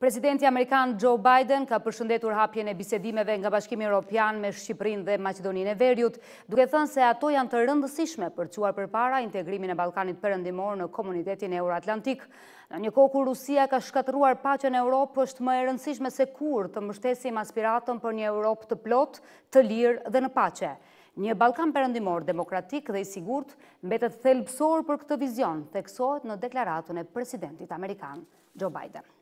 Presidenti Amerikan Joe Biden ka përshëndetur hapjen e bisedimeve nga bashkimi Europian me Shqiprin dhe Macedonin e Verjut, duke thënë se ato janë të rëndësishme për quar për para integrimin e Balkanit përëndimor në komunitetin e Euratlantik. Në një kohë kur Rusia ka shkatruar pacën e Europë, është më e rëndësishme se kur të mështesim aspiratën për një Europë të plot, të lirë dhe në pace. Një Balkan përëndimor demokratik dhe i sigurt mbetet thelbësor për këtë vizion, teksojt në deklaratën e presidentit Amerikan Joe Biden.